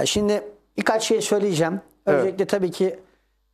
Yani şimdi birkaç şey söyleyeceğim. Öncelikle evet. tabii ki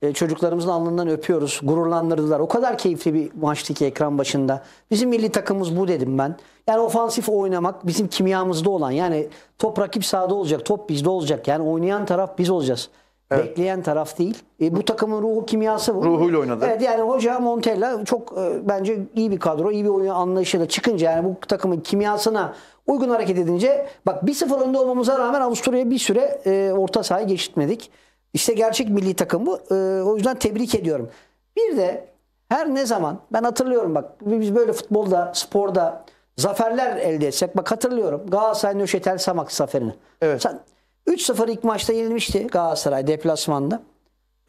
e, çocuklarımızın alnından öpüyoruz. Gururlandırdılar. O kadar keyifli bir maçtı ki ekran başında. Bizim milli takımımız bu dedim ben. Yani ofansif oynamak bizim kimyamızda olan. Yani top rakip sahada olacak, top bizde olacak. Yani oynayan taraf biz olacağız. Evet. Bekleyen taraf değil. E, bu takımın ruhu kimyası bu. Ruhuyla oynadı. Evet yani hoca Montella çok e, bence iyi bir kadro, iyi bir oyun anlayışıyla çıkınca yani bu takımın kimyasına uygun hareket edince bak 1-0 önde olmamıza rağmen Avusturya'ya bir süre e, orta sahayı geçitmedik. İşte gerçek milli takım bu. E, o yüzden tebrik ediyorum. Bir de her ne zaman ben hatırlıyorum bak biz böyle futbolda, sporda zaferler elde etsek bak hatırlıyorum Galatasaray Nöşetel Samak zaferini. Evet. Sen, 3-0 ilk maçta yenilmişti Galatasaray deplasmanda.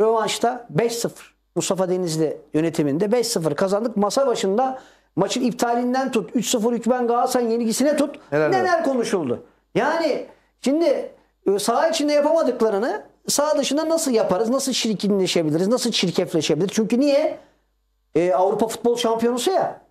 Rövanşta 5-0 Mustafa Denizli yönetiminde 5-0 kazandık. Masa başında maçın iptalinden tut 3-0 hükmen Galatasaray'ın yenilgisine tut Helal neler evet. konuşuldu. Yani şimdi e, saha içinde yapamadıklarını saha dışında nasıl yaparız? Nasıl şirkinleşebiliriz? Nasıl çirkefleşebiliriz? Çünkü niye? Ee, Avrupa futbol şampiyonusu ya.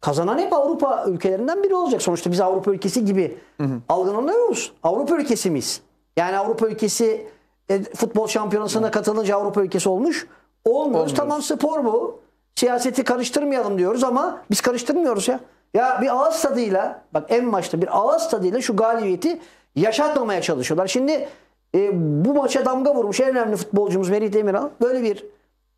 Kazanan hep Avrupa ülkelerinden biri olacak. Sonuçta biz Avrupa ülkesi gibi hı algılanıyoruz. Avrupa ülkesi miyiz? Yani Avrupa ülkesi e, futbol şampiyonasına katılınca Avrupa ülkesi olmuş. Olmuyoruz. Olmuyoruz. Tamam spor bu. Siyaseti karıştırmayalım diyoruz ama biz karıştırmıyoruz ya. Ya bir ağız tadıyla bak en başta bir ağız tadıyla şu galibiyeti yaşatmamaya çalışıyorlar. Şimdi e, bu maça damga vurmuş en önemli futbolcumuz Merih Demiral böyle bir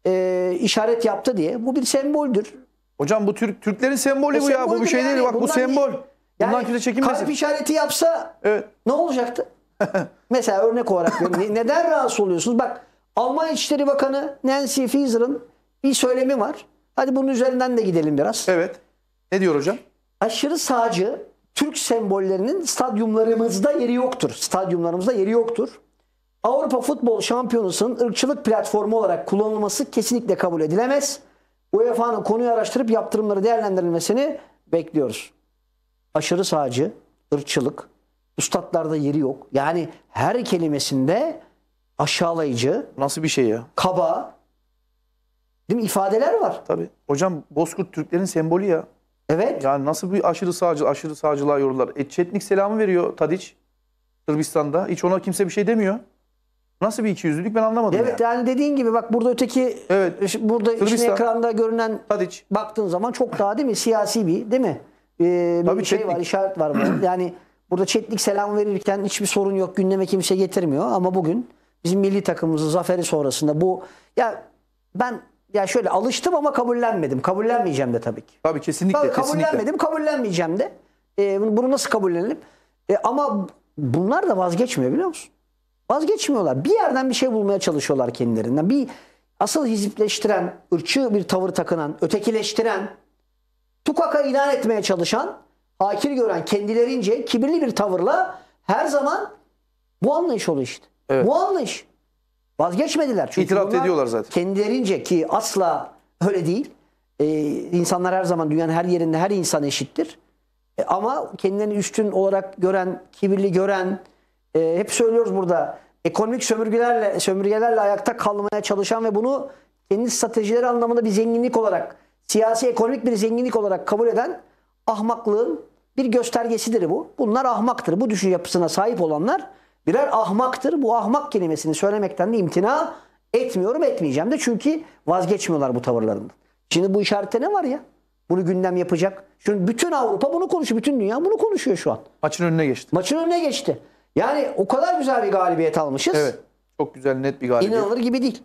e, işaret yaptı diye. Bu bir semboldür. Hocam bu Türk Türklerin sembolü e, bu ya. Bu bir şey yani. değil. Bak Bundan bu sembol. Yani Bundan kötü çekinmesin. Kalp işareti yapsa evet. ne olacaktı? Mesela örnek olarak veriyorum. Neden rahatsız oluyorsunuz? Bak Almanya İçişleri Bakanı Nancy Faeser'ın bir söylemi var. Hadi bunun üzerinden de gidelim biraz. Evet. Ne diyor hocam? Aşırı sağcı Türk sembollerinin stadyumlarımızda yeri yoktur. Stadyumlarımızda yeri yoktur. Avrupa Futbol Şampiyonası'nın ırkçılık platformu olarak kullanılması kesinlikle kabul edilemez. UEFA'nın konuyu araştırıp yaptırımları değerlendirilmesini bekliyoruz. Aşırı sağcı, ırkçılık, Üstadlarda yeri yok. Yani her kelimesinde aşağılayıcı, Nasıl bir şey ya? kaba değil mi? ifadeler var. Tabii. Hocam Bozkurt Türklerin sembolü ya. Evet. Yani nasıl bir aşırı sağcı, aşırı sağcılığa yorular. E, Çetnik selamı veriyor Tadiç Sırbistan'da. Hiç ona kimse bir şey demiyor. Nasıl bir ikiyüzlülük ben anlamadım Evet ya. yani dediğin gibi bak burada öteki Evet. E, burada şimdi Sırbistan. ekranda görünen Tadiç. baktığın zaman çok daha değil mi siyasi bir değil mi? Ee, bir Tabii şey teknik. var, işaret var. bu. yani Burada çetlik selam verirken hiçbir sorun yok. Gündeme kimse getirmiyor ama bugün bizim milli takımımızın zaferi sonrasında bu ya ben ya şöyle alıştım ama kabullenmedim. Kabullenmeyeceğim de tabii ki. Tabii kesinlikle. Tabii, kabullenmedim, kesinlikle. kabullenmeyeceğim de. E, bunu nasıl kabullenelim? E, ama bunlar da vazgeçmiyor biliyor musun? Vazgeçmiyorlar. Bir yerden bir şey bulmaya çalışıyorlar kendilerinden. Bir asıl hizipleştiren, ırkçı bir tavır takınan, ötekileştiren, tukaka ilan etmeye çalışan Akil gören kendilerince kibirli bir tavırla her zaman bu anlayış oluyor işte. Evet. Bu anlayış. Vazgeçmediler. Çünkü İtiraf ediyorlar zaten. Kendilerince ki asla öyle değil. Ee, insanlar her zaman dünyanın her yerinde her insan eşittir. E, ama kendilerini üstün olarak gören, kibirli gören, e, hep söylüyoruz burada ekonomik sömürgelerle, sömürgelerle ayakta kalmaya çalışan ve bunu kendi stratejileri anlamında bir zenginlik olarak, siyasi ekonomik bir zenginlik olarak kabul eden ahmaklığın bir göstergesidir bu. Bunlar ahmaktır. Bu düşünce yapısına sahip olanlar birer ahmaktır. Bu ahmak kelimesini söylemekten de imtina etmiyorum etmeyeceğim de çünkü vazgeçmiyorlar bu tavırlarından. Şimdi bu işarette ne var ya? Bunu gündem yapacak. Şimdi bütün Avrupa bunu konuşuyor. Bütün dünya bunu konuşuyor şu an. Maçın önüne geçti. Maçın önüne geçti. Yani o kadar güzel bir galibiyet almışız. Evet. Çok güzel net bir galibiyet. İnanılır gibi değil.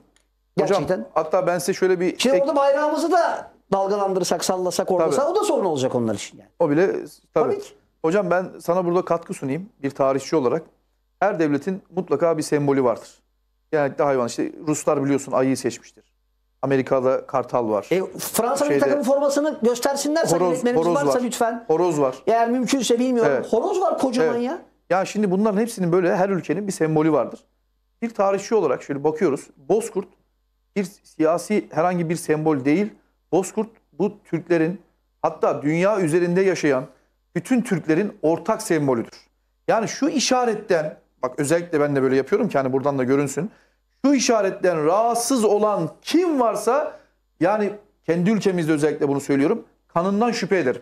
Gerçekten. Hocam, hatta ben size şöyle bir... Şimdi ek... orada bayrağımızı da dalgalandırırsak, sallasak, orada o da sorun olacak onlar için yani. O bile tabii. tabii ki. Hocam ben sana burada katkı sunayım bir tarihçi olarak. Her devletin mutlaka bir sembolü vardır. Genellikle hayvan işte Ruslar biliyorsun ayıyı seçmiştir. Amerika'da kartal var. E, Fransa'nın Şeyde, takım formasını göstersinler. Horoz, horoz varsa var. lütfen. Horoz var. Eğer mümkünse bilmiyorum. Evet. Horoz var kocaman evet. ya. Ya şimdi bunların hepsinin böyle her ülkenin bir sembolü vardır. Bir tarihçi olarak şöyle bakıyoruz. Bozkurt bir siyasi herhangi bir sembol değil Bozkurt bu Türklerin hatta dünya üzerinde yaşayan bütün Türklerin ortak sembolüdür. Yani şu işaretten bak özellikle ben de böyle yapıyorum ki hani buradan da görünsün. Şu işaretten rahatsız olan kim varsa yani kendi ülkemizde özellikle bunu söylüyorum. Kanından şüphe ederim.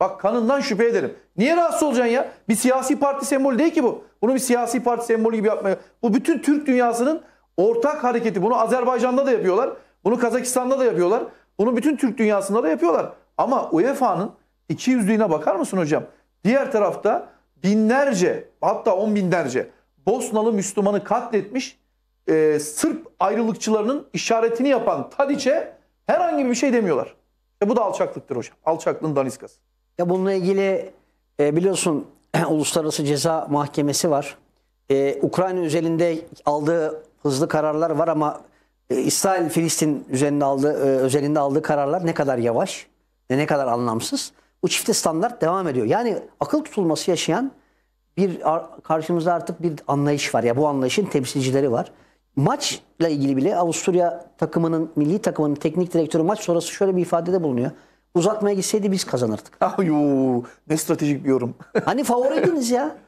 Bak kanından şüphe ederim. Niye rahatsız olacaksın ya? Bir siyasi parti sembolü değil ki bu. Bunu bir siyasi parti sembolü gibi yapmaya. Bu bütün Türk dünyasının ortak hareketi. Bunu Azerbaycan'da da yapıyorlar. Bunu Kazakistan'da da yapıyorlar. Bunu bütün Türk dünyasında da yapıyorlar. Ama UEFA'nın iki yüzlüğüne bakar mısın hocam? Diğer tarafta binlerce hatta on binlerce Bosnalı Müslümanı katletmiş e, Sırp ayrılıkçılarının işaretini yapan Tadiç'e herhangi bir şey demiyorlar. E bu da alçaklıktır hocam. Alçaklığın daniskası. Ya bununla ilgili e, biliyorsun Uluslararası Ceza Mahkemesi var. E, Ukrayna üzerinde aldığı hızlı kararlar var ama ee, İsrail Filistin üzerinde aldığı, özelinde e, aldığı kararlar ne kadar yavaş ve ne kadar anlamsız. Bu çifte standart devam ediyor. Yani akıl tutulması yaşayan bir karşımızda artık bir anlayış var. Ya bu anlayışın temsilcileri var. Maçla ilgili bile Avusturya takımının, milli takımının teknik direktörü maç sonrası şöyle bir ifadede bulunuyor. Uzatmaya gitseydi biz kazanırdık. Ayu, ne stratejik bir yorum. hani favoriydiniz ya.